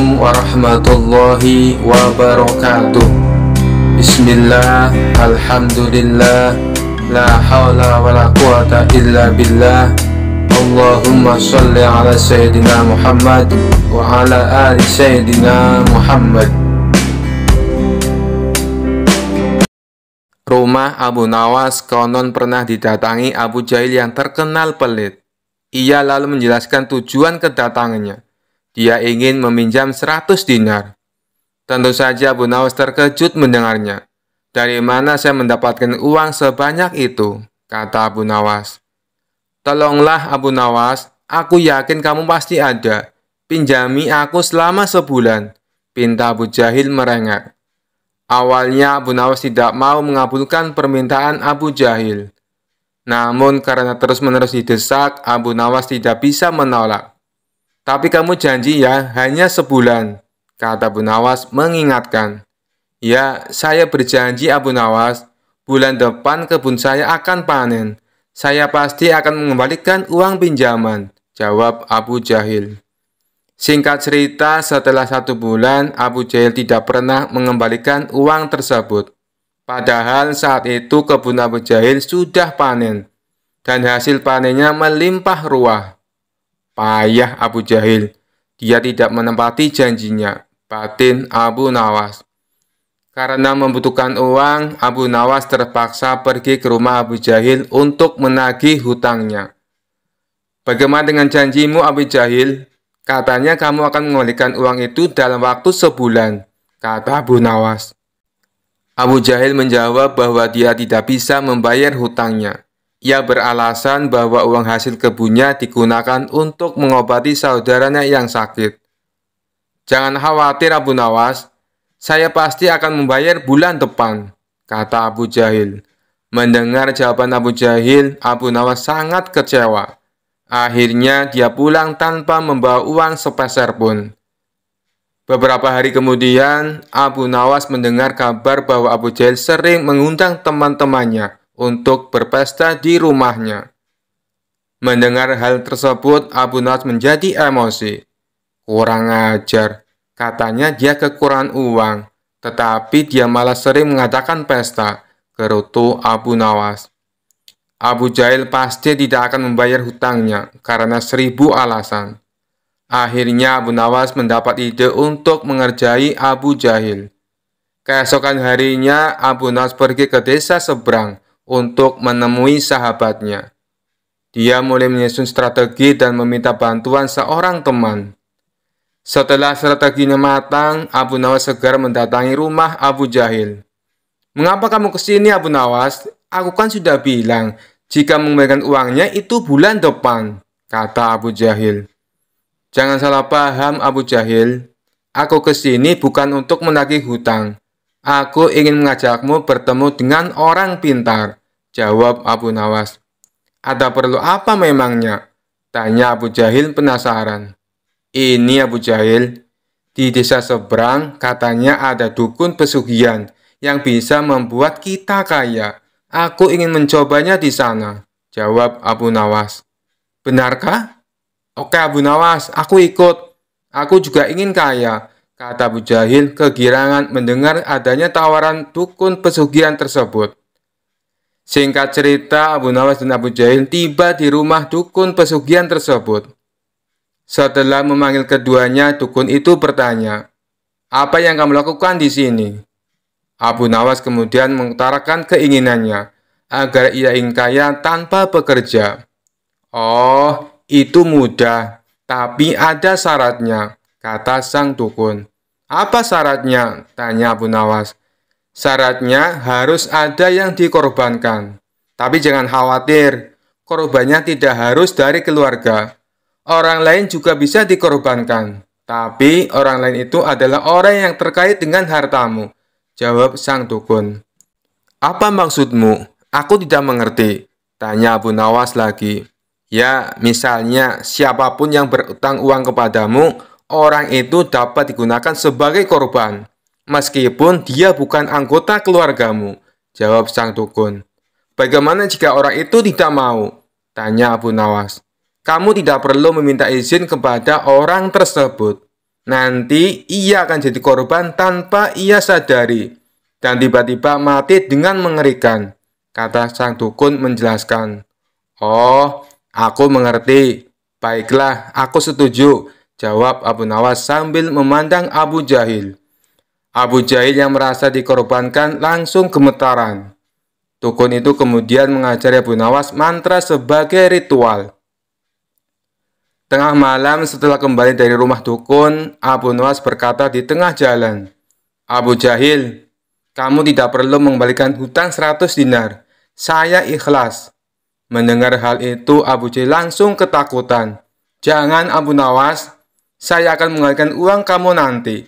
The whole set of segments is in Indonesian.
Assalamualaikum warahmatullahi wabarakatuh Bismillah, Alhamdulillah La hawla wa la quwata illa billah Allahumma salli ala Sayyidina Muhammad Wa ala ali Sayyidina Muhammad Rumah Abu Nawas konon pernah didatangi Abu Jahil yang terkenal pelit. Ia lalu menjelaskan tujuan kedatangannya. Dia ingin meminjam 100 dinar. Tentu saja Abu Nawas terkejut mendengarnya. Dari mana saya mendapatkan uang sebanyak itu? Kata Abu Nawas. Tolonglah Abu Nawas, aku yakin kamu pasti ada. Pinjami aku selama sebulan. Pinta Abu Jahil merengek. Awalnya Abu Nawas tidak mau mengabulkan permintaan Abu Jahil. Namun karena terus-menerus didesak, Abu Nawas tidak bisa menolak. Tapi kamu janji ya, hanya sebulan, kata Bu Nawas mengingatkan. Ya, saya berjanji Abu Nawas, bulan depan kebun saya akan panen. Saya pasti akan mengembalikan uang pinjaman, jawab Abu Jahil. Singkat cerita, setelah satu bulan, Abu Jahil tidak pernah mengembalikan uang tersebut. Padahal saat itu kebun Abu Jahil sudah panen, dan hasil panennya melimpah ruah. Payah Abu Jahil. Dia tidak menempati janjinya. Batin Abu Nawas. Karena membutuhkan uang, Abu Nawas terpaksa pergi ke rumah Abu Jahil untuk menagih hutangnya. Bagaimana dengan janjimu Abu Jahil? Katanya kamu akan mengembalikan uang itu dalam waktu sebulan, kata Abu Nawas. Abu Jahil menjawab bahwa dia tidak bisa membayar hutangnya. Ia beralasan bahwa uang hasil kebunnya digunakan untuk mengobati saudaranya yang sakit. Jangan khawatir Abu Nawas, saya pasti akan membayar bulan depan, kata Abu Jahil. Mendengar jawaban Abu Jahil, Abu Nawas sangat kecewa. Akhirnya dia pulang tanpa membawa uang sepeser pun. Beberapa hari kemudian, Abu Nawas mendengar kabar bahwa Abu Jahil sering mengundang teman-temannya untuk berpesta di rumahnya. Mendengar hal tersebut, Abu Nawas menjadi emosi. Kurang ajar, katanya dia kekurangan uang, tetapi dia malah sering mengadakan pesta, gerutu Abu Nawas. Abu Jail pasti tidak akan membayar hutangnya karena seribu alasan. Akhirnya Abu Nawas mendapat ide untuk mengerjai Abu Jahil. Keesokan harinya Abu Nawas pergi ke desa seberang untuk menemui sahabatnya. Dia mulai menyusun strategi dan meminta bantuan seorang teman. Setelah strateginya matang, Abu Nawas segera mendatangi rumah Abu Jahil. Mengapa kamu ke sini Abu Nawas? Aku kan sudah bilang, jika mengembalikan uangnya itu bulan depan, kata Abu Jahil. Jangan salah paham Abu Jahil, aku ke sini bukan untuk menagih hutang. Aku ingin mengajakmu bertemu dengan orang pintar. Jawab Abu Nawas. Ada perlu apa memangnya? Tanya Abu Jahil penasaran. Ini Abu Jahil, di desa seberang katanya ada dukun pesugihan yang bisa membuat kita kaya. Aku ingin mencobanya di sana, jawab Abu Nawas. Benarkah? Oke Abu Nawas, aku ikut. Aku juga ingin kaya, kata Abu Jahil kegirangan mendengar adanya tawaran dukun pesugihan tersebut. Singkat cerita, Abu Nawas dan Abu Jahil tiba di rumah dukun pesugihan tersebut. Setelah memanggil keduanya, dukun itu bertanya, "Apa yang kamu lakukan di sini?" Abu Nawas kemudian mengutarakan keinginannya agar ia ingin kaya tanpa bekerja. "Oh, itu mudah, tapi ada syaratnya," kata sang dukun. "Apa syaratnya?" tanya Abu Nawas. Syaratnya harus ada yang dikorbankan. Tapi jangan khawatir, korbannya tidak harus dari keluarga. Orang lain juga bisa dikorbankan. Tapi orang lain itu adalah orang yang terkait dengan hartamu. Jawab sang dukun. Apa maksudmu? Aku tidak mengerti. Tanya Abu Nawas lagi. Ya, misalnya siapapun yang berutang uang kepadamu, orang itu dapat digunakan sebagai korban meskipun dia bukan anggota keluargamu, jawab sang dukun. Bagaimana jika orang itu tidak mau? Tanya Abu Nawas. Kamu tidak perlu meminta izin kepada orang tersebut. Nanti ia akan jadi korban tanpa ia sadari dan tiba-tiba mati dengan mengerikan, kata sang dukun menjelaskan. Oh, aku mengerti. Baiklah, aku setuju, jawab Abu Nawas sambil memandang Abu Jahil. Abu Jahil yang merasa dikorbankan langsung gemetaran. Dukun itu kemudian mengajari Abu Nawas mantra sebagai ritual. Tengah malam setelah kembali dari rumah dukun, Abu Nawas berkata di tengah jalan, Abu Jahil, kamu tidak perlu mengembalikan hutang 100 dinar. Saya ikhlas. Mendengar hal itu, Abu Jahil langsung ketakutan. Jangan Abu Nawas, saya akan mengembalikan uang kamu nanti.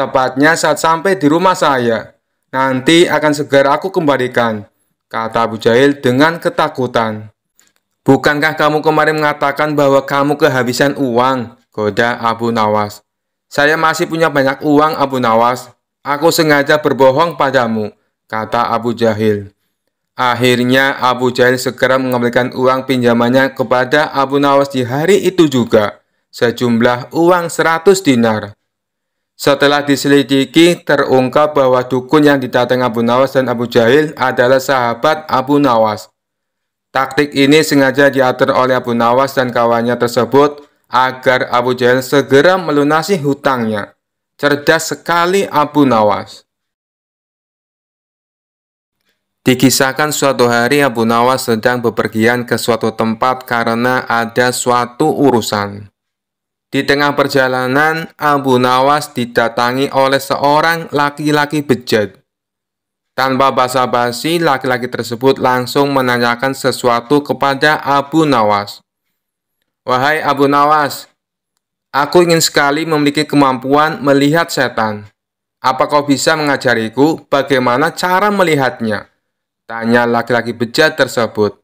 Tepatnya saat sampai di rumah saya. Nanti akan segera aku kembalikan, kata Abu Jahil dengan ketakutan. Bukankah kamu kemarin mengatakan bahwa kamu kehabisan uang? Goda Abu Nawas. Saya masih punya banyak uang, Abu Nawas. Aku sengaja berbohong padamu, kata Abu Jahil. Akhirnya Abu Jahil segera mengembalikan uang pinjamannya kepada Abu Nawas di hari itu juga, sejumlah uang 100 dinar. Setelah diselidiki, terungkap bahwa dukun yang didatangi Abu Nawas dan Abu Jahil adalah sahabat Abu Nawas. Taktik ini sengaja diatur oleh Abu Nawas dan kawannya tersebut agar Abu Jahil segera melunasi hutangnya. Cerdas sekali Abu Nawas. Dikisahkan suatu hari Abu Nawas sedang bepergian ke suatu tempat karena ada suatu urusan. Di tengah perjalanan, Abu Nawas didatangi oleh seorang laki-laki bejat. Tanpa basa-basi, laki-laki tersebut langsung menanyakan sesuatu kepada Abu Nawas. Wahai Abu Nawas, aku ingin sekali memiliki kemampuan melihat setan. Apa kau bisa mengajariku bagaimana cara melihatnya? Tanya laki-laki bejat tersebut.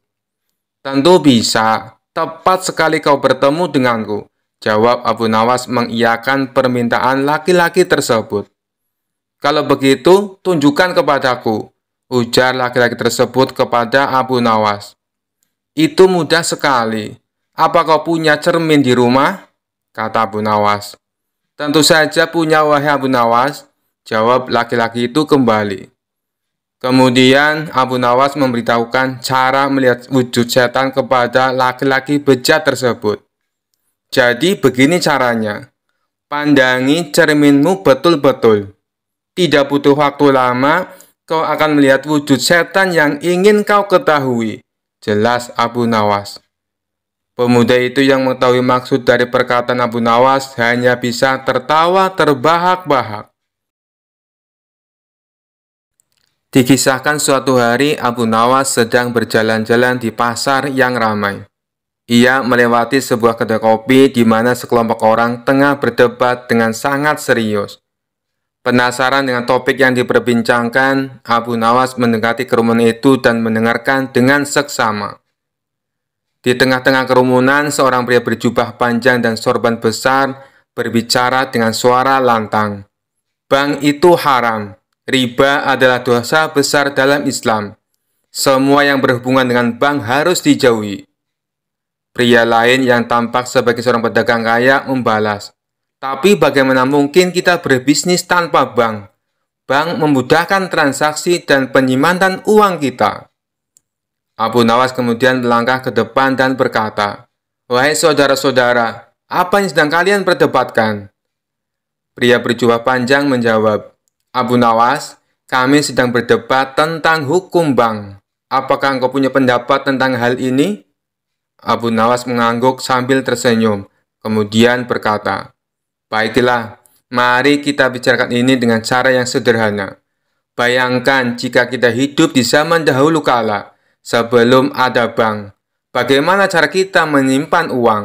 Tentu bisa, tepat sekali kau bertemu denganku Jawab Abu Nawas mengiyakan permintaan laki-laki tersebut. Kalau begitu, tunjukkan kepadaku, ujar laki-laki tersebut kepada Abu Nawas. Itu mudah sekali. Apa kau punya cermin di rumah? kata Abu Nawas. Tentu saja punya wahai Abu Nawas, jawab laki-laki itu kembali. Kemudian Abu Nawas memberitahukan cara melihat wujud setan kepada laki-laki bejat tersebut. Jadi begini caranya. Pandangi cerminmu betul-betul. Tidak butuh waktu lama, kau akan melihat wujud setan yang ingin kau ketahui. Jelas Abu Nawas. Pemuda itu yang mengetahui maksud dari perkataan Abu Nawas hanya bisa tertawa terbahak-bahak. Dikisahkan suatu hari Abu Nawas sedang berjalan-jalan di pasar yang ramai. Ia melewati sebuah kedai kopi di mana sekelompok orang tengah berdebat dengan sangat serius. Penasaran dengan topik yang diperbincangkan, Abu Nawas mendekati kerumunan itu dan mendengarkan dengan seksama. Di tengah-tengah kerumunan, seorang pria berjubah panjang dan sorban besar berbicara dengan suara lantang. Bang itu haram. Riba adalah dosa besar dalam Islam. Semua yang berhubungan dengan bank harus dijauhi. Pria lain yang tampak sebagai seorang pedagang kaya membalas, "Tapi bagaimana mungkin kita berbisnis tanpa bank? Bank memudahkan transaksi dan penyimpanan uang kita." Abu Nawas kemudian melangkah ke depan dan berkata, "Wahai saudara-saudara, apa yang sedang kalian perdebatkan?" Pria berjubah panjang menjawab, "Abu Nawas, kami sedang berdebat tentang hukum bank. Apakah engkau punya pendapat tentang hal ini?" Abu Nawas mengangguk sambil tersenyum, kemudian berkata, Baiklah, mari kita bicarakan ini dengan cara yang sederhana. Bayangkan jika kita hidup di zaman dahulu kala, sebelum ada bank. Bagaimana cara kita menyimpan uang?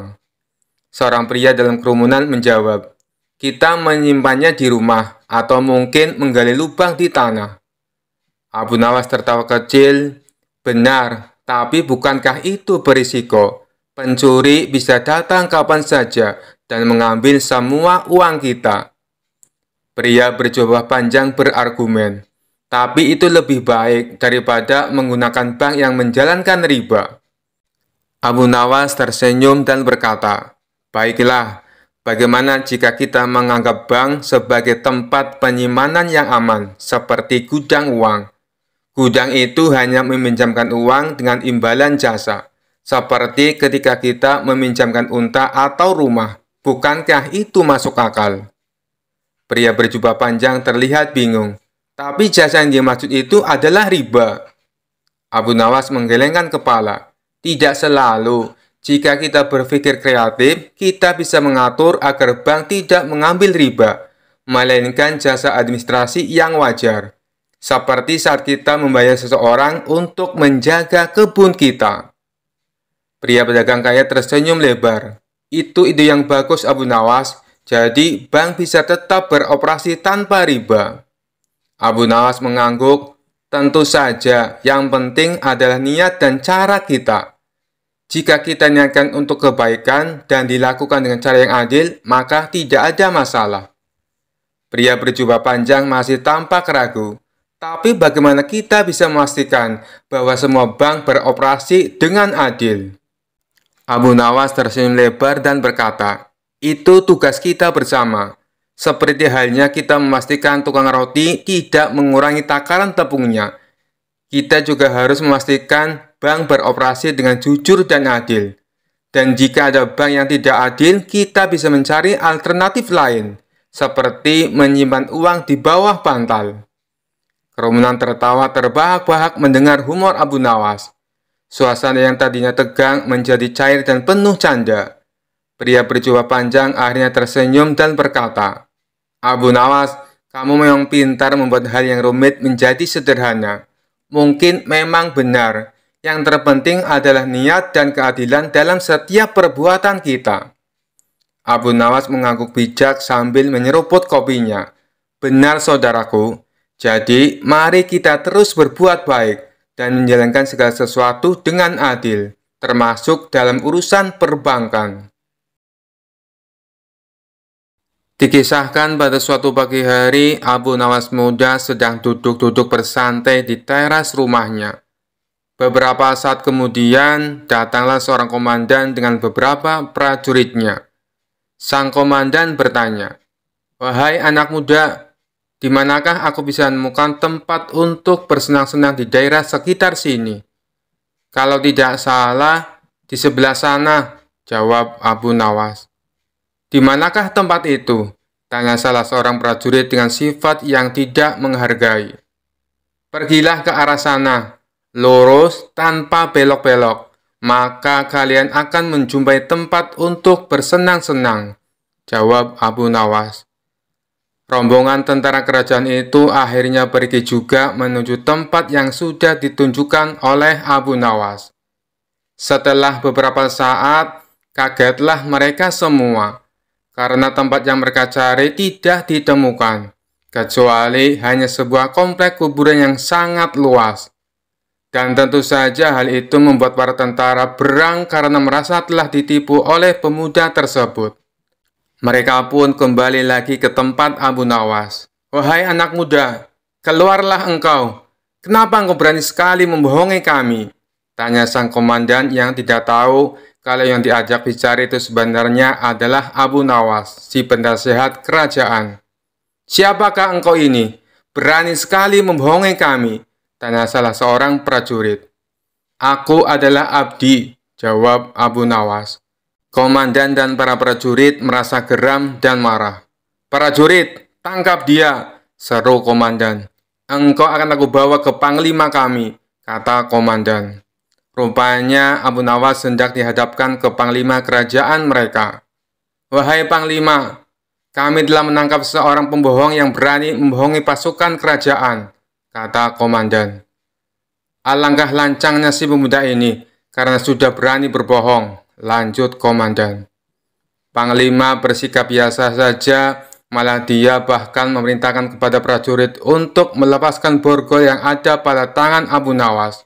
Seorang pria dalam kerumunan menjawab, kita menyimpannya di rumah atau mungkin menggali lubang di tanah. Abu Nawas tertawa kecil. Benar, tapi bukankah itu berisiko? Pencuri bisa datang kapan saja dan mengambil semua uang kita. Pria berjubah panjang berargumen, tapi itu lebih baik daripada menggunakan bank yang menjalankan riba. Abu Nawas tersenyum dan berkata, Baiklah, bagaimana jika kita menganggap bank sebagai tempat penyimpanan yang aman, seperti gudang uang? Gudang itu hanya meminjamkan uang dengan imbalan jasa, seperti ketika kita meminjamkan unta atau rumah. Bukankah itu masuk akal? Pria berjubah panjang terlihat bingung, tapi jasa yang dimaksud itu adalah riba. Abu Nawas menggelengkan kepala. Tidak selalu. Jika kita berpikir kreatif, kita bisa mengatur agar bank tidak mengambil riba, melainkan jasa administrasi yang wajar seperti saat kita membayar seseorang untuk menjaga kebun kita. Pria pedagang kaya tersenyum lebar. Itu ide yang bagus Abu Nawas, jadi bank bisa tetap beroperasi tanpa riba. Abu Nawas mengangguk, tentu saja yang penting adalah niat dan cara kita. Jika kita niatkan untuk kebaikan dan dilakukan dengan cara yang adil, maka tidak ada masalah. Pria berjubah panjang masih tampak ragu. Tapi bagaimana kita bisa memastikan bahwa semua bank beroperasi dengan adil? Abu Nawas tersenyum lebar dan berkata, itu tugas kita bersama. Seperti halnya kita memastikan tukang roti tidak mengurangi takaran tepungnya. Kita juga harus memastikan bank beroperasi dengan jujur dan adil. Dan jika ada bank yang tidak adil, kita bisa mencari alternatif lain, seperti menyimpan uang di bawah bantal. Kerumunan tertawa terbahak-bahak mendengar humor Abu Nawas. Suasana yang tadinya tegang menjadi cair dan penuh canda. Pria berjubah panjang akhirnya tersenyum dan berkata, Abu Nawas, kamu memang pintar membuat hal yang rumit menjadi sederhana. Mungkin memang benar. Yang terpenting adalah niat dan keadilan dalam setiap perbuatan kita. Abu Nawas mengangguk bijak sambil menyeruput kopinya. Benar saudaraku, jadi, mari kita terus berbuat baik dan menjalankan segala sesuatu dengan adil, termasuk dalam urusan perbankan. Dikisahkan pada suatu pagi hari, Abu Nawas muda sedang duduk-duduk bersantai di teras rumahnya. Beberapa saat kemudian, datanglah seorang komandan dengan beberapa prajuritnya. Sang komandan bertanya, "Wahai anak muda, di manakah aku bisa menemukan tempat untuk bersenang-senang di daerah sekitar sini? Kalau tidak salah, di sebelah sana, jawab Abu Nawas. Di manakah tempat itu? Tanya salah seorang prajurit dengan sifat yang tidak menghargai. Pergilah ke arah sana, lurus tanpa belok-belok, maka kalian akan menjumpai tempat untuk bersenang-senang, jawab Abu Nawas. Rombongan tentara kerajaan itu akhirnya pergi juga menuju tempat yang sudah ditunjukkan oleh Abu Nawas. Setelah beberapa saat, kagetlah mereka semua karena tempat yang mereka cari tidak ditemukan, kecuali hanya sebuah komplek kuburan yang sangat luas. Dan tentu saja hal itu membuat para tentara berang karena merasa telah ditipu oleh pemuda tersebut. Mereka pun kembali lagi ke tempat Abu Nawas. Wahai anak muda, keluarlah engkau. Kenapa engkau berani sekali membohongi kami? Tanya sang komandan yang tidak tahu kalau yang diajak bicara itu sebenarnya adalah Abu Nawas, si pendasehat kerajaan. Siapakah engkau ini? Berani sekali membohongi kami, tanya salah seorang prajurit. Aku adalah abdi, jawab Abu Nawas. Komandan dan para prajurit merasa geram dan marah. Para Prajurit, tangkap dia, seru komandan. Engkau akan aku bawa ke panglima kami, kata komandan. Rupanya Abu Nawas hendak dihadapkan ke panglima kerajaan mereka. Wahai panglima, kami telah menangkap seorang pembohong yang berani membohongi pasukan kerajaan, kata komandan. Alangkah lancangnya si pemuda ini, karena sudah berani berbohong, Lanjut komandan. Panglima bersikap biasa saja, malah dia bahkan memerintahkan kepada prajurit untuk melepaskan borgol yang ada pada tangan Abu Nawas.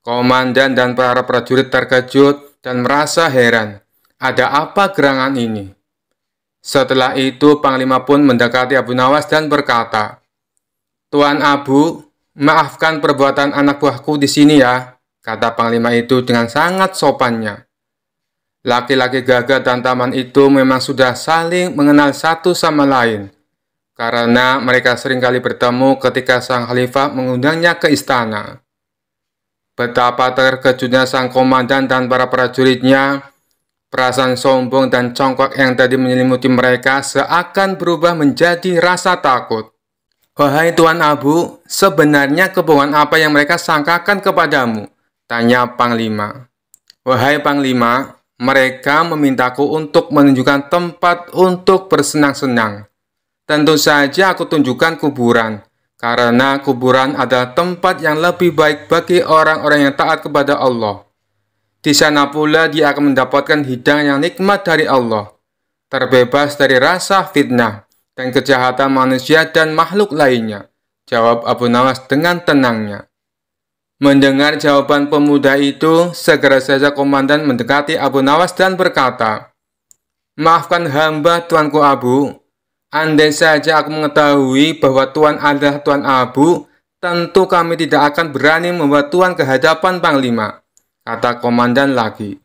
Komandan dan para prajurit terkejut dan merasa heran. Ada apa gerangan ini? Setelah itu, Panglima pun mendekati Abu Nawas dan berkata, Tuan Abu, maafkan perbuatan anak buahku di sini ya, kata Panglima itu dengan sangat sopannya. Laki-laki gagah dan taman itu memang sudah saling mengenal satu sama lain, karena mereka seringkali bertemu ketika sang khalifah mengundangnya ke istana. Betapa terkejutnya sang komandan dan para prajuritnya, perasaan sombong dan congkak yang tadi menyelimuti mereka seakan berubah menjadi rasa takut. Wahai Tuan Abu, sebenarnya kebohongan apa yang mereka sangkakan kepadamu? Tanya Panglima. Wahai Panglima, mereka memintaku untuk menunjukkan tempat untuk bersenang-senang. Tentu saja aku tunjukkan kuburan, karena kuburan adalah tempat yang lebih baik bagi orang-orang yang taat kepada Allah. Di sana pula dia akan mendapatkan hidangan yang nikmat dari Allah, terbebas dari rasa fitnah dan kejahatan manusia dan makhluk lainnya. Jawab Abu Nawas dengan tenangnya. Mendengar jawaban pemuda itu, segera saja komandan mendekati Abu Nawas dan berkata, Maafkan hamba, Tuanku Abu. Andai saja aku mengetahui bahwa Tuan adalah Tuan Abu, tentu kami tidak akan berani membuat Tuan ke hadapan Panglima, kata komandan lagi.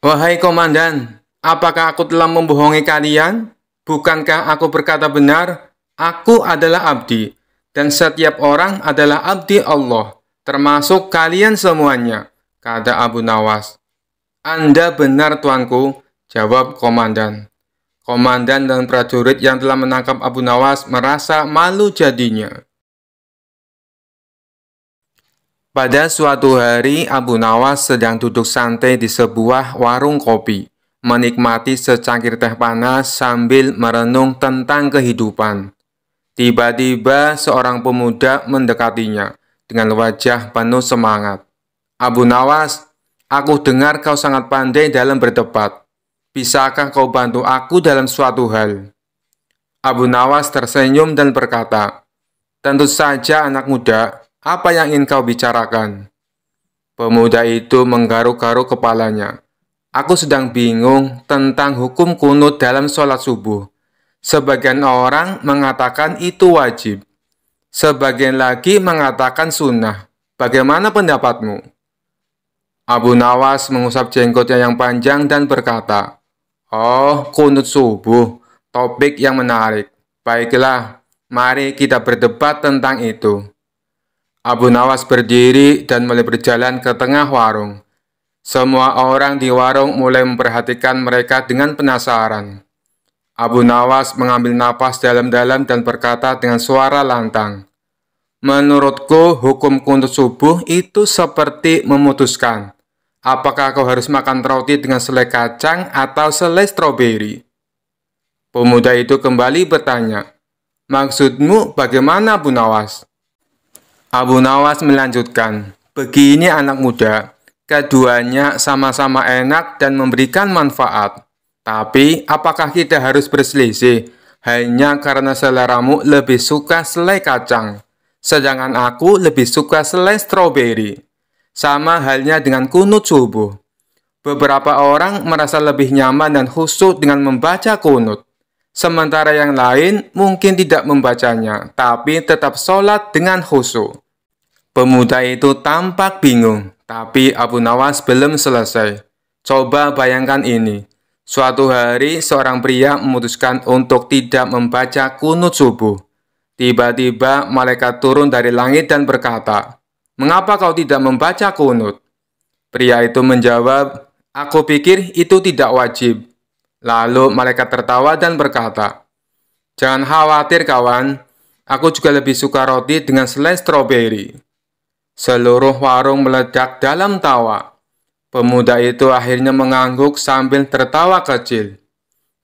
Wahai komandan, apakah aku telah membohongi kalian? Bukankah aku berkata benar? Aku adalah abdi, dan setiap orang adalah abdi Allah termasuk kalian semuanya, kata Abu Nawas. Anda benar tuanku, jawab komandan. Komandan dan prajurit yang telah menangkap Abu Nawas merasa malu jadinya. Pada suatu hari, Abu Nawas sedang duduk santai di sebuah warung kopi, menikmati secangkir teh panas sambil merenung tentang kehidupan. Tiba-tiba seorang pemuda mendekatinya dengan wajah penuh semangat. Abu Nawas, aku dengar kau sangat pandai dalam berdebat. Bisakah kau bantu aku dalam suatu hal? Abu Nawas tersenyum dan berkata, Tentu saja anak muda, apa yang ingin kau bicarakan? Pemuda itu menggaruk-garuk kepalanya. Aku sedang bingung tentang hukum kunut dalam sholat subuh. Sebagian orang mengatakan itu wajib, Sebagian lagi mengatakan sunnah. Bagaimana pendapatmu? Abu Nawas mengusap jenggotnya yang panjang dan berkata, Oh, kunut subuh, topik yang menarik. Baiklah, mari kita berdebat tentang itu. Abu Nawas berdiri dan mulai berjalan ke tengah warung. Semua orang di warung mulai memperhatikan mereka dengan penasaran. Abu Nawas mengambil napas dalam-dalam dan berkata dengan suara lantang, Menurutku, hukum kuntut subuh itu seperti memutuskan. Apakah kau harus makan roti dengan selai kacang atau selai stroberi? Pemuda itu kembali bertanya, Maksudmu bagaimana Abu Nawas? Abu Nawas melanjutkan, Begini anak muda, keduanya sama-sama enak dan memberikan manfaat. Tapi, apakah kita harus berselisih hanya karena seleramu lebih suka selai kacang, sedangkan aku lebih suka selai stroberi? Sama halnya dengan kunut subuh. Beberapa orang merasa lebih nyaman dan khusus dengan membaca kunut, sementara yang lain mungkin tidak membacanya, tapi tetap sholat dengan husu. Pemuda itu tampak bingung, tapi Abu Nawas belum selesai. Coba bayangkan ini, Suatu hari, seorang pria memutuskan untuk tidak membaca kunut subuh. Tiba-tiba, malaikat turun dari langit dan berkata, Mengapa kau tidak membaca kunut? Pria itu menjawab, Aku pikir itu tidak wajib. Lalu malaikat tertawa dan berkata, Jangan khawatir kawan, aku juga lebih suka roti dengan selai stroberi. Seluruh warung meledak dalam tawa. Pemuda itu akhirnya mengangguk sambil tertawa kecil.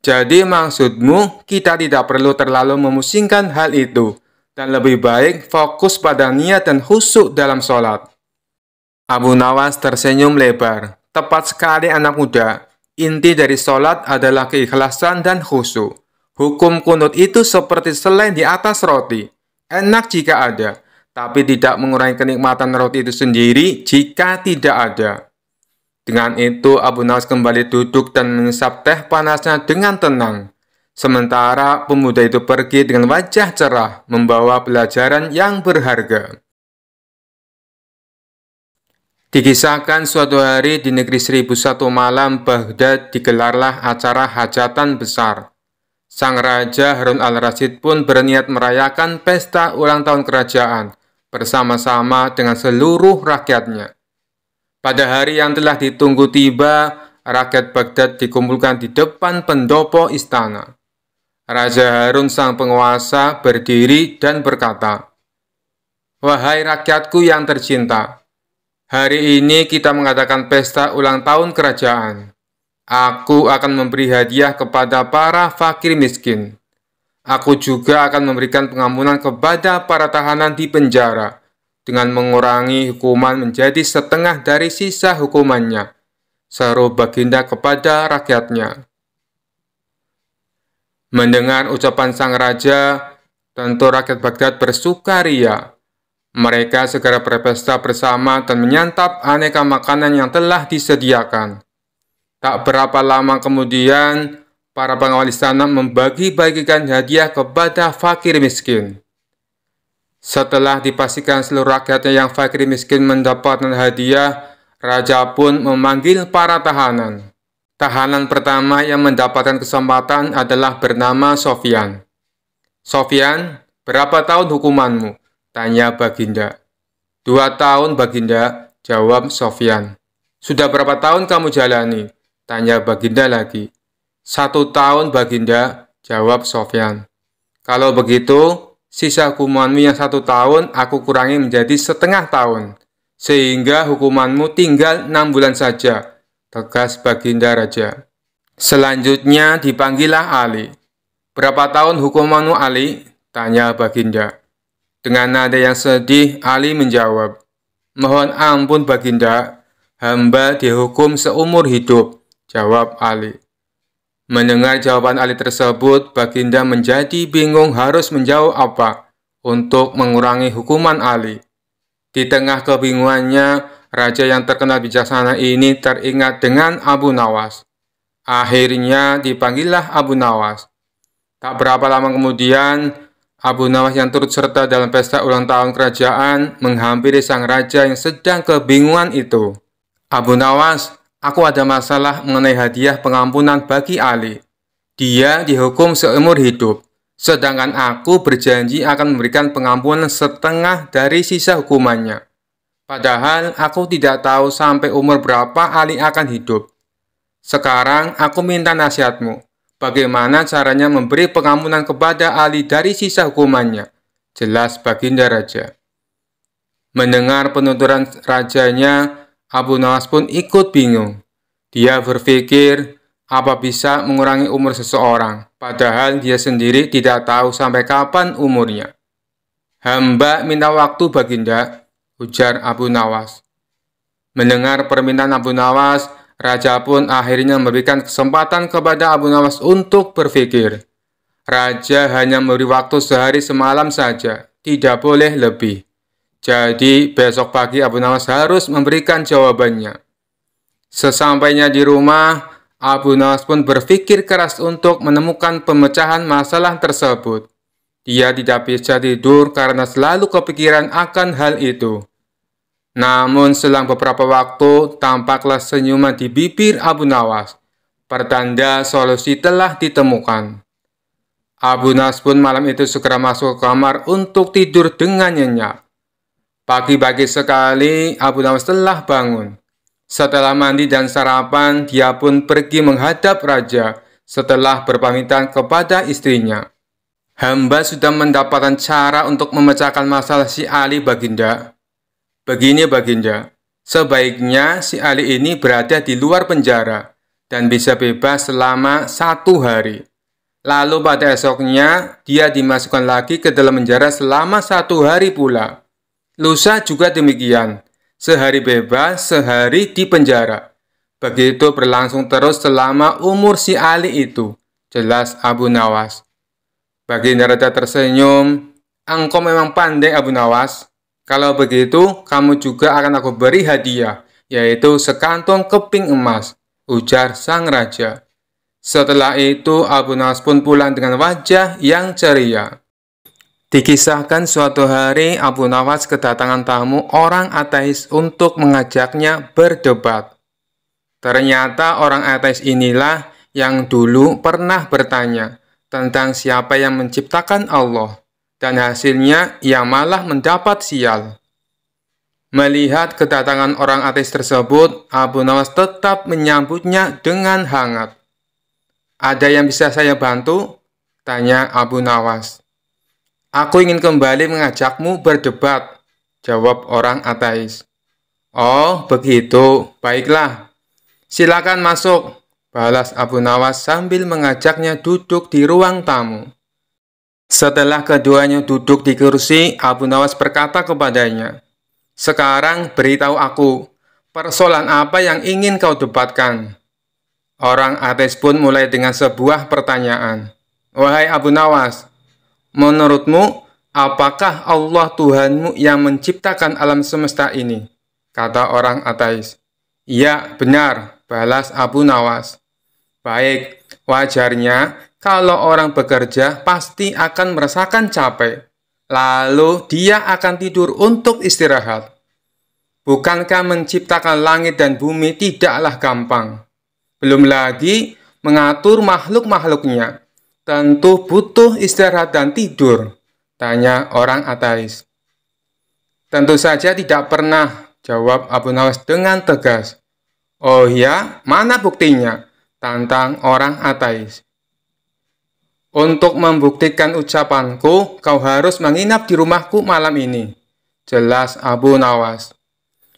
Jadi maksudmu kita tidak perlu terlalu memusingkan hal itu dan lebih baik fokus pada niat dan khusyuk dalam sholat. Abu Nawas tersenyum lebar. Tepat sekali anak muda. Inti dari sholat adalah keikhlasan dan khusyuk. Hukum kunut itu seperti selain di atas roti. Enak jika ada, tapi tidak mengurangi kenikmatan roti itu sendiri jika tidak ada. Dengan itu Abu Nas kembali duduk dan menyesap teh panasnya dengan tenang. Sementara pemuda itu pergi dengan wajah cerah membawa pelajaran yang berharga. Dikisahkan suatu hari di negeri seribu satu malam Baghdad digelarlah acara hajatan besar. Sang Raja Harun al rasid pun berniat merayakan pesta ulang tahun kerajaan bersama-sama dengan seluruh rakyatnya. Pada hari yang telah ditunggu tiba, rakyat Baghdad dikumpulkan di depan pendopo istana. Raja Harun sang penguasa berdiri dan berkata, Wahai rakyatku yang tercinta, hari ini kita mengadakan pesta ulang tahun kerajaan. Aku akan memberi hadiah kepada para fakir miskin. Aku juga akan memberikan pengampunan kepada para tahanan di penjara dengan mengurangi hukuman menjadi setengah dari sisa hukumannya, seru baginda kepada rakyatnya. Mendengar ucapan sang raja, tentu rakyat Baghdad bersukaria. Mereka segera berpesta bersama dan menyantap aneka makanan yang telah disediakan. Tak berapa lama kemudian, para pengawal istana membagi-bagikan hadiah kepada fakir miskin. Setelah dipastikan seluruh rakyatnya yang fakir miskin mendapatkan hadiah, Raja pun memanggil para tahanan. Tahanan pertama yang mendapatkan kesempatan adalah bernama Sofian. Sofian, berapa tahun hukumanmu? Tanya Baginda. Dua tahun Baginda, jawab Sofian. Sudah berapa tahun kamu jalani? Tanya Baginda lagi. Satu tahun Baginda, jawab Sofian. Kalau begitu, sisa hukumanmu yang satu tahun aku kurangi menjadi setengah tahun, sehingga hukumanmu tinggal enam bulan saja, tegas Baginda Raja. Selanjutnya dipanggillah Ali. Berapa tahun hukumanmu Ali? Tanya Baginda. Dengan nada yang sedih, Ali menjawab, Mohon ampun Baginda, hamba dihukum seumur hidup, jawab Ali. Mendengar jawaban Ali tersebut, Baginda menjadi bingung harus menjauh apa untuk mengurangi hukuman Ali. Di tengah kebingungannya, raja yang terkenal bijaksana ini teringat dengan Abu Nawas. Akhirnya dipanggillah Abu Nawas. Tak berapa lama kemudian, Abu Nawas yang turut serta dalam pesta ulang tahun kerajaan menghampiri sang raja yang sedang kebingungan itu. Abu Nawas, aku ada masalah mengenai hadiah pengampunan bagi Ali. Dia dihukum seumur hidup, sedangkan aku berjanji akan memberikan pengampunan setengah dari sisa hukumannya. Padahal aku tidak tahu sampai umur berapa Ali akan hidup. Sekarang aku minta nasihatmu. Bagaimana caranya memberi pengampunan kepada Ali dari sisa hukumannya? Jelas Baginda Raja. Mendengar penuturan rajanya, Abu Nawas pun ikut bingung. Dia berpikir, apa bisa mengurangi umur seseorang, padahal dia sendiri tidak tahu sampai kapan umurnya. Hamba minta waktu baginda, ujar Abu Nawas. Mendengar permintaan Abu Nawas, Raja pun akhirnya memberikan kesempatan kepada Abu Nawas untuk berpikir. Raja hanya memberi waktu sehari semalam saja, tidak boleh lebih. Jadi besok pagi Abu Nawas harus memberikan jawabannya. Sesampainya di rumah, Abu Nawas pun berpikir keras untuk menemukan pemecahan masalah tersebut. Dia tidak bisa tidur karena selalu kepikiran akan hal itu. Namun selang beberapa waktu, tampaklah senyuman di bibir Abu Nawas. Pertanda solusi telah ditemukan. Abu Nawas pun malam itu segera masuk ke kamar untuk tidur dengan nyenyak. Pagi-pagi sekali Abu Nawas telah bangun. Setelah mandi dan sarapan, dia pun pergi menghadap raja setelah berpamitan kepada istrinya. Hamba sudah mendapatkan cara untuk memecahkan masalah si Ali Baginda. Begini Baginda, sebaiknya si Ali ini berada di luar penjara dan bisa bebas selama satu hari. Lalu pada esoknya, dia dimasukkan lagi ke dalam penjara selama satu hari pula. Lusa juga demikian. Sehari bebas, sehari di penjara. Begitu berlangsung terus selama umur si Ali itu. Jelas Abu Nawas. Baginda Raja tersenyum. Engkau memang pandai Abu Nawas. Kalau begitu, kamu juga akan aku beri hadiah, yaitu sekantong keping emas, ujar sang raja. Setelah itu, Abu Nawas pun pulang dengan wajah yang ceria. Dikisahkan suatu hari Abu Nawas kedatangan tamu orang ateis untuk mengajaknya berdebat. Ternyata orang ateis inilah yang dulu pernah bertanya tentang siapa yang menciptakan Allah dan hasilnya ia malah mendapat sial. Melihat kedatangan orang ateis tersebut, Abu Nawas tetap menyambutnya dengan hangat. Ada yang bisa saya bantu? Tanya Abu Nawas. Aku ingin kembali mengajakmu berdebat, jawab orang ateis. Oh, begitu. Baiklah. Silakan masuk, balas Abu Nawas sambil mengajaknya duduk di ruang tamu. Setelah keduanya duduk di kursi, Abu Nawas berkata kepadanya, Sekarang beritahu aku, persoalan apa yang ingin kau debatkan? Orang ateis pun mulai dengan sebuah pertanyaan. Wahai Abu Nawas, Menurutmu, apakah Allah Tuhanmu yang menciptakan alam semesta ini? Kata orang ateis. Iya, benar, balas Abu Nawas. Baik, wajarnya kalau orang bekerja pasti akan merasakan capek. Lalu dia akan tidur untuk istirahat. Bukankah menciptakan langit dan bumi tidaklah gampang? Belum lagi mengatur makhluk-makhluknya. Tentu butuh istirahat dan tidur, tanya orang ateis. Tentu saja tidak pernah, jawab Abu Nawas dengan tegas. Oh ya, mana buktinya? Tantang orang ateis. Untuk membuktikan ucapanku, kau harus menginap di rumahku malam ini. Jelas Abu Nawas.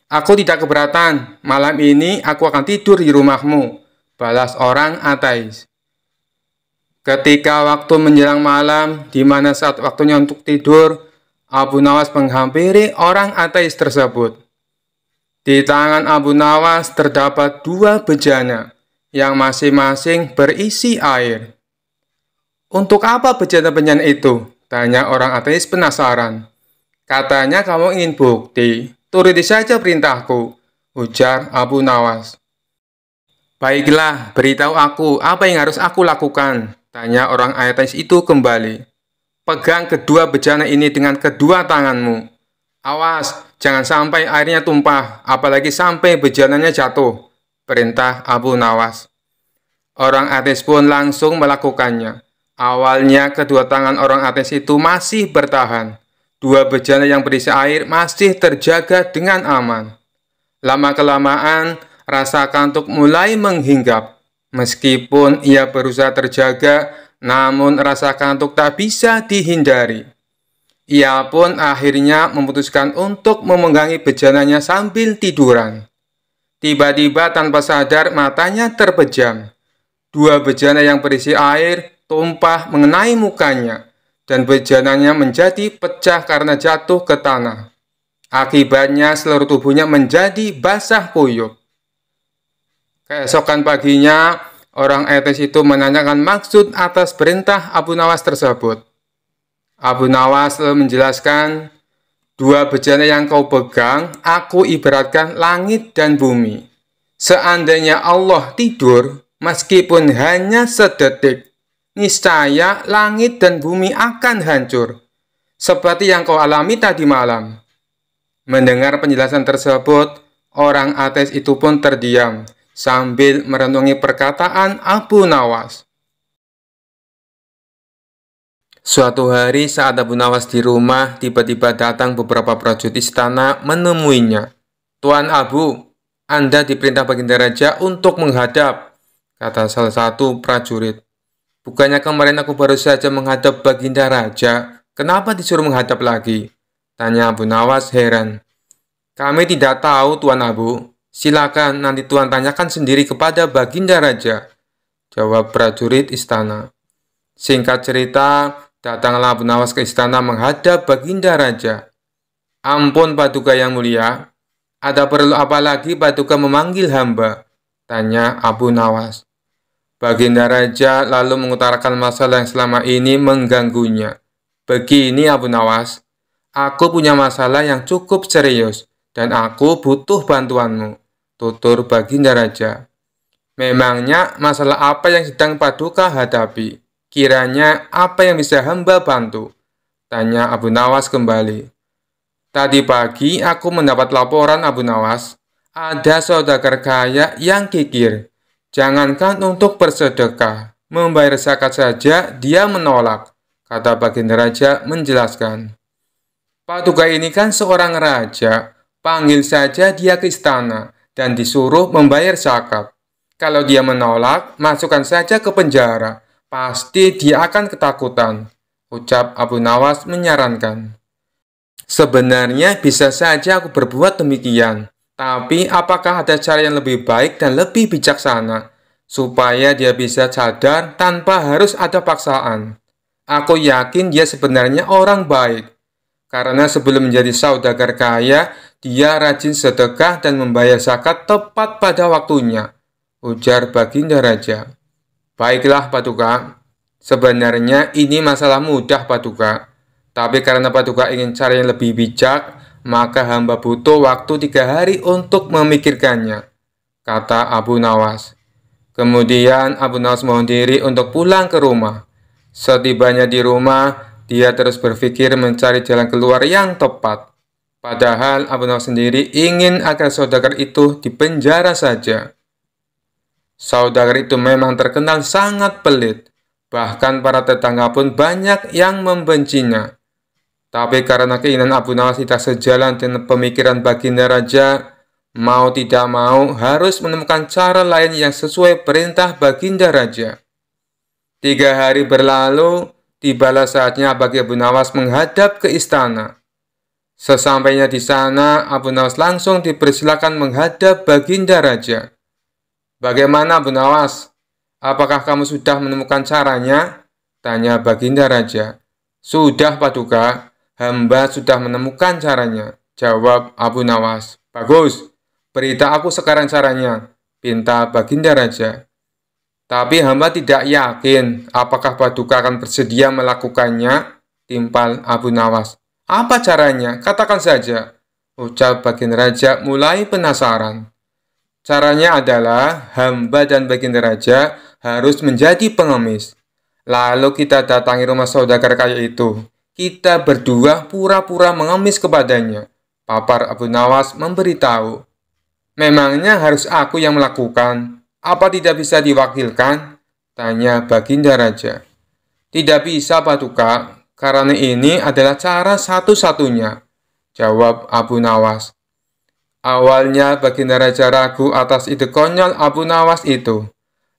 Aku tidak keberatan, malam ini aku akan tidur di rumahmu, balas orang ateis. Ketika waktu menjelang malam, di mana saat waktunya untuk tidur, Abu Nawas menghampiri orang ateis tersebut. Di tangan Abu Nawas terdapat dua bejana yang masing-masing berisi air. Untuk apa bejana-bejana itu? Tanya orang ateis penasaran. Katanya kamu ingin bukti, turuti saja perintahku, ujar Abu Nawas. Baiklah, beritahu aku apa yang harus aku lakukan, Tanya orang Aetes itu kembali. Pegang kedua bejana ini dengan kedua tanganmu. Awas, jangan sampai airnya tumpah, apalagi sampai bejananya jatuh. Perintah Abu Nawas. Orang Ates pun langsung melakukannya. Awalnya kedua tangan orang Ates itu masih bertahan. Dua bejana yang berisi air masih terjaga dengan aman. Lama-kelamaan, rasa kantuk mulai menghinggap. Meskipun ia berusaha terjaga, namun rasa kantuk tak bisa dihindari. Ia pun akhirnya memutuskan untuk memenggangi bejananya sambil tiduran. Tiba-tiba tanpa sadar matanya terpejam. Dua bejana yang berisi air tumpah mengenai mukanya dan bejananya menjadi pecah karena jatuh ke tanah. Akibatnya seluruh tubuhnya menjadi basah kuyup. Keesokan paginya, orang etis itu menanyakan maksud atas perintah Abu Nawas tersebut. Abu Nawas menjelaskan, Dua bejana yang kau pegang, aku ibaratkan langit dan bumi. Seandainya Allah tidur, meskipun hanya sedetik, niscaya langit dan bumi akan hancur, seperti yang kau alami tadi malam. Mendengar penjelasan tersebut, orang ateis itu pun terdiam sambil merenungi perkataan Abu Nawas. Suatu hari saat Abu Nawas di rumah, tiba-tiba datang beberapa prajurit istana menemuinya. Tuan Abu, Anda diperintah Baginda Raja untuk menghadap, kata salah satu prajurit. Bukannya kemarin aku baru saja menghadap Baginda Raja, kenapa disuruh menghadap lagi? Tanya Abu Nawas heran. Kami tidak tahu, Tuan Abu, Silakan nanti Tuhan tanyakan sendiri kepada Baginda Raja. Jawab prajurit istana. Singkat cerita, datanglah Nawas ke istana menghadap Baginda Raja. Ampun Paduka yang mulia, ada perlu apa lagi Paduka memanggil hamba? Tanya Abu Nawas. Baginda Raja lalu mengutarakan masalah yang selama ini mengganggunya. Begini Abu Nawas, aku punya masalah yang cukup serius dan aku butuh bantuanmu. Tutur baginda raja, memangnya masalah apa yang sedang paduka hadapi? Kiranya apa yang bisa hamba bantu? Tanya Abu Nawas kembali. Tadi pagi aku mendapat laporan Abu Nawas, ada saudagar kaya yang kikir. Jangankan untuk bersedekah, membayar zakat saja dia menolak, kata baginda raja menjelaskan. Paduka ini kan seorang raja, panggil saja dia ke istana dan disuruh membayar zakat. Kalau dia menolak, masukkan saja ke penjara. Pasti dia akan ketakutan, ucap Abu Nawas menyarankan. Sebenarnya bisa saja aku berbuat demikian, tapi apakah ada cara yang lebih baik dan lebih bijaksana supaya dia bisa sadar tanpa harus ada paksaan? Aku yakin dia sebenarnya orang baik. Karena sebelum menjadi saudagar kaya, dia rajin sedekah dan membayar zakat tepat pada waktunya, ujar Baginda Raja. Baiklah, Paduka. Sebenarnya ini masalah mudah, Paduka. Tapi karena Paduka ingin cara yang lebih bijak, maka hamba butuh waktu tiga hari untuk memikirkannya, kata Abu Nawas. Kemudian Abu Nawas mohon diri untuk pulang ke rumah. Setibanya di rumah, dia terus berpikir mencari jalan keluar yang tepat. Padahal Abu Nawas sendiri ingin agar saudagar itu dipenjara saja. Saudagar itu memang terkenal sangat pelit, bahkan para tetangga pun banyak yang membencinya. Tapi karena keinginan Abu Nawas tidak sejalan dengan pemikiran Baginda Raja, mau tidak mau harus menemukan cara lain yang sesuai perintah Baginda Raja. Tiga hari berlalu, tibalah saatnya bagi Abu Nawas menghadap ke istana. Sesampainya di sana, Abu Nawas langsung dipersilakan menghadap Baginda Raja. Bagaimana Abu Nawas? Apakah kamu sudah menemukan caranya? Tanya Baginda Raja. Sudah Paduka, hamba sudah menemukan caranya. Jawab Abu Nawas. Bagus, berita aku sekarang caranya. Pinta Baginda Raja. Tapi hamba tidak yakin apakah Paduka akan bersedia melakukannya, timpal Abu Nawas. Apa caranya? Katakan saja. Ucap Baginda Raja mulai penasaran. Caranya adalah hamba dan Baginda Raja harus menjadi pengemis. Lalu kita datangi rumah saudagar kaya itu. Kita berdua pura-pura mengemis kepadanya. Papar Abu Nawas memberitahu. Memangnya harus aku yang melakukan? Apa tidak bisa diwakilkan? Tanya Baginda Raja. Tidak bisa, Paduka. Karena ini adalah cara satu-satunya. Jawab Abu Nawas. Awalnya Baginda Raja ragu atas ide konyol Abu Nawas itu.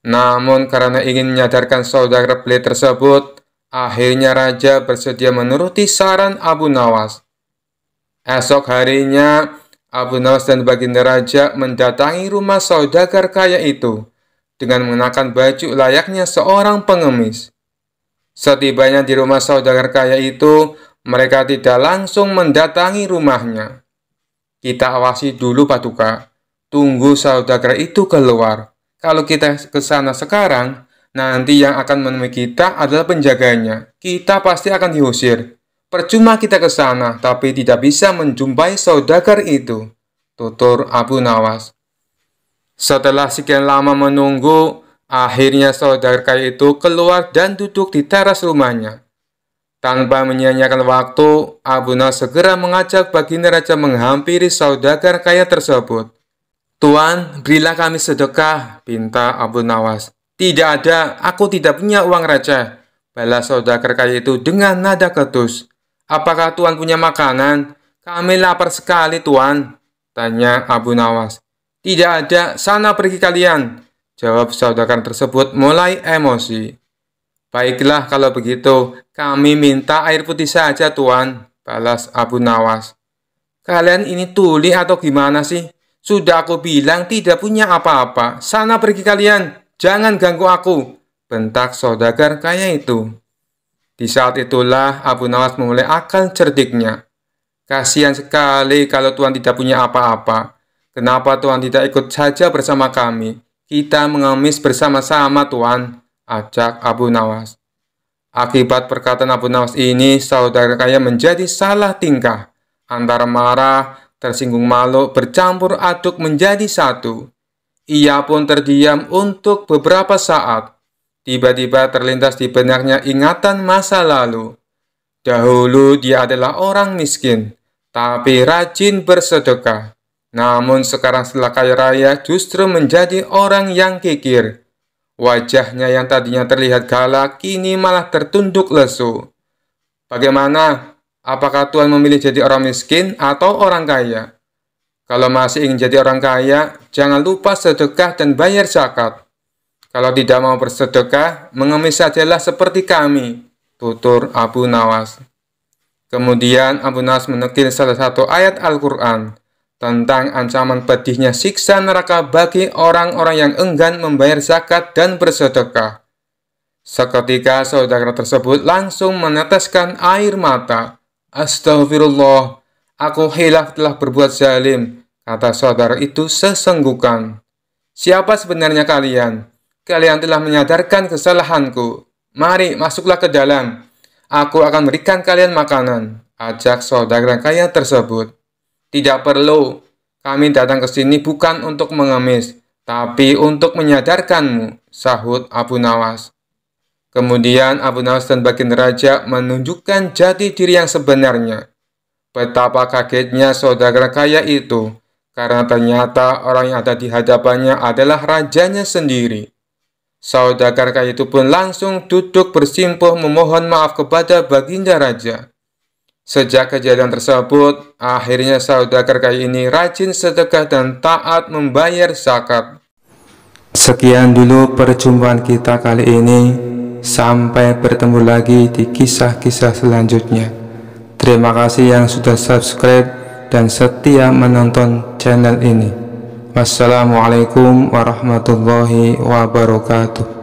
Namun karena ingin menyadarkan saudara beli tersebut, akhirnya Raja bersedia menuruti saran Abu Nawas. Esok harinya, Abu Nawas dan Baginda Raja mendatangi rumah saudagar kaya itu dengan mengenakan baju layaknya seorang pengemis. Setibanya di rumah Saudagar kaya itu, mereka tidak langsung mendatangi rumahnya. Kita awasi dulu Paduka. Tunggu Saudagar itu keluar. Kalau kita ke sana sekarang, nanti yang akan menemui kita adalah penjaganya. Kita pasti akan diusir. Percuma kita ke sana, tapi tidak bisa menjumpai saudagar itu. Tutur Abu Nawas. Setelah sekian lama menunggu, Akhirnya saudara kaya itu keluar dan duduk di teras rumahnya. Tanpa menyanyikan waktu, Abu Nawas segera mengajak baginda raja menghampiri saudagar kaya tersebut. Tuan, berilah kami sedekah, pinta Abu Nawas. Tidak ada, aku tidak punya uang raja. Balas saudagar kaya itu dengan nada ketus. Apakah Tuan punya makanan? Kami lapar sekali, Tuan. Tanya Abu Nawas. Tidak ada, sana pergi kalian. Jawab saudagar tersebut mulai emosi. Baiklah kalau begitu, kami minta air putih saja tuan, balas Abu Nawas. Kalian ini tuli atau gimana sih? Sudah aku bilang tidak punya apa-apa. Sana pergi kalian, jangan ganggu aku, bentak saudagar kaya itu. Di saat itulah Abu Nawas memulai akal cerdiknya. Kasihan sekali kalau tuan tidak punya apa-apa. Kenapa tuan tidak ikut saja bersama kami? Kita mengemis bersama-sama, Tuhan," ajak Abu Nawas. Akibat perkataan Abu Nawas ini, saudara kaya menjadi salah tingkah. Antara marah, tersinggung malu, bercampur aduk menjadi satu. Ia pun terdiam untuk beberapa saat. Tiba-tiba terlintas di benaknya ingatan masa lalu. Dahulu dia adalah orang miskin, tapi rajin bersedekah. Namun sekarang setelah kaya raya justru menjadi orang yang kikir. Wajahnya yang tadinya terlihat galak kini malah tertunduk lesu. Bagaimana? Apakah Tuhan memilih jadi orang miskin atau orang kaya? Kalau masih ingin jadi orang kaya, jangan lupa sedekah dan bayar zakat. Kalau tidak mau bersedekah, mengemis sajalah seperti kami, tutur Abu Nawas. Kemudian Abu Nawas menekil salah satu ayat Al-Quran, tentang ancaman pedihnya siksa neraka bagi orang-orang yang enggan membayar zakat dan bersedekah. Seketika saudara tersebut langsung meneteskan air mata. Astagfirullah, aku hilaf telah berbuat zalim, kata saudara itu sesenggukan. Siapa sebenarnya kalian? Kalian telah menyadarkan kesalahanku. Mari masuklah ke dalam. Aku akan berikan kalian makanan. Ajak saudara kaya tersebut. Tidak perlu kami datang ke sini bukan untuk mengemis, tapi untuk menyadarkanmu, sahut Abu Nawas. Kemudian Abu Nawas dan Baginda Raja menunjukkan jati diri yang sebenarnya. Betapa kagetnya saudara kaya itu, karena ternyata orang yang ada di hadapannya adalah rajanya sendiri. Saudagar kaya itu pun langsung duduk bersimpuh memohon maaf kepada Baginda Raja. Sejak kejadian tersebut, akhirnya saudagar kaya ini rajin sedekah dan taat membayar zakat. Sekian dulu perjumpaan kita kali ini. Sampai bertemu lagi di kisah-kisah selanjutnya. Terima kasih yang sudah subscribe dan setia menonton channel ini. Wassalamualaikum warahmatullahi wabarakatuh.